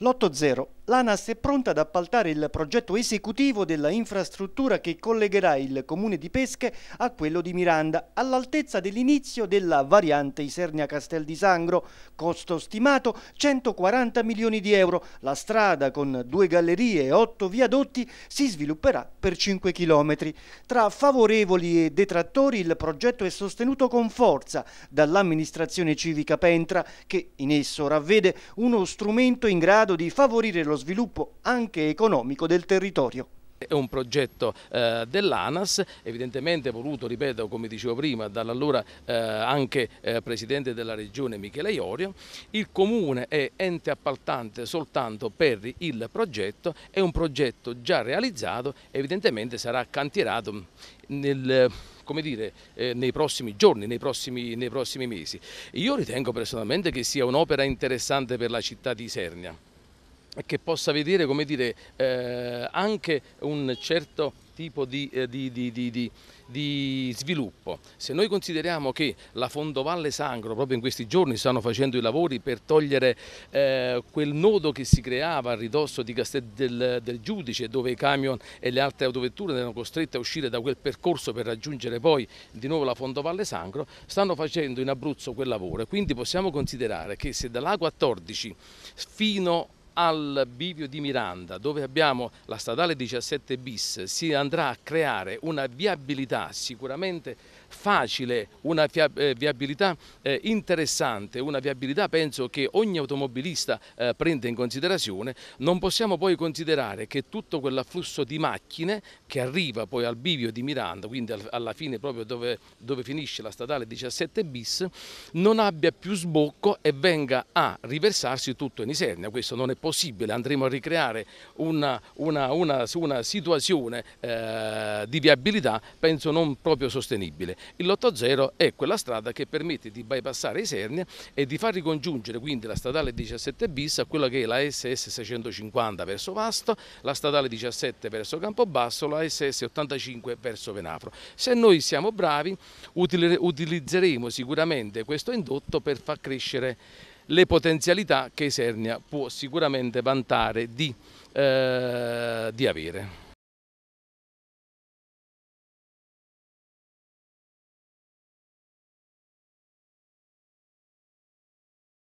L'8-0 l'ANAS è pronta ad appaltare il progetto esecutivo della infrastruttura che collegherà il comune di Pesche a quello di Miranda, all'altezza dell'inizio della variante Isernia-Castel di Sangro, costo stimato 140 milioni di euro. La strada con due gallerie e otto viadotti si svilupperà per 5 chilometri. Tra favorevoli e detrattori il progetto è sostenuto con forza dall'amministrazione civica Pentra che in esso ravvede uno strumento in grado di favorire lo sviluppo anche economico del territorio. È un progetto eh, dell'ANAS, evidentemente voluto, ripeto, come dicevo prima, dall'allora eh, anche eh, Presidente della Regione Michele Iorio. Il Comune è ente appaltante soltanto per il progetto, è un progetto già realizzato, evidentemente sarà cantierato nel come dire, eh, nei prossimi giorni, nei prossimi, nei prossimi mesi. Io ritengo personalmente che sia un'opera interessante per la città di Isernia che possa vedere come dire, eh, anche un certo tipo di, eh, di, di, di, sviluppo. Se noi consideriamo che la Fondovalle Sangro proprio in questi giorni stanno facendo i lavori per togliere eh, quel nodo che si creava a ridosso di Castel del, del, Giudice dove i camion e le altre autovetture erano costrette a uscire da quel percorso per raggiungere poi di nuovo la Fondovalle Sangro, stanno facendo in Abruzzo quel lavoro quindi possiamo considerare che se dalla A14 fino a al bivio di Miranda, dove abbiamo la statale 17 bis, si andrà a creare una viabilità sicuramente facile, una eh, viabilità eh, interessante, una viabilità penso che ogni automobilista eh, prenda in considerazione. Non possiamo poi considerare che tutto quell'afflusso di macchine che arriva poi al bivio di Miranda, quindi alla fine proprio dove, dove finisce la statale 17 bis, non abbia più sbocco e venga a riversarsi tutto in Isernia. Questo non è possibile andremo a ricreare una, una, una, una situazione eh, di viabilità penso non proprio sostenibile. Il lotto zero è quella strada che permette di bypassare Isernia e di far ricongiungere quindi la statale 17 bis a quella che è la SS 650 verso Vasto, la statale 17 verso Campobasso, la SS 85 verso Venafro. Se noi siamo bravi utilizzeremo sicuramente questo indotto per far crescere le potenzialità che Esernia può sicuramente vantare di, eh, di avere.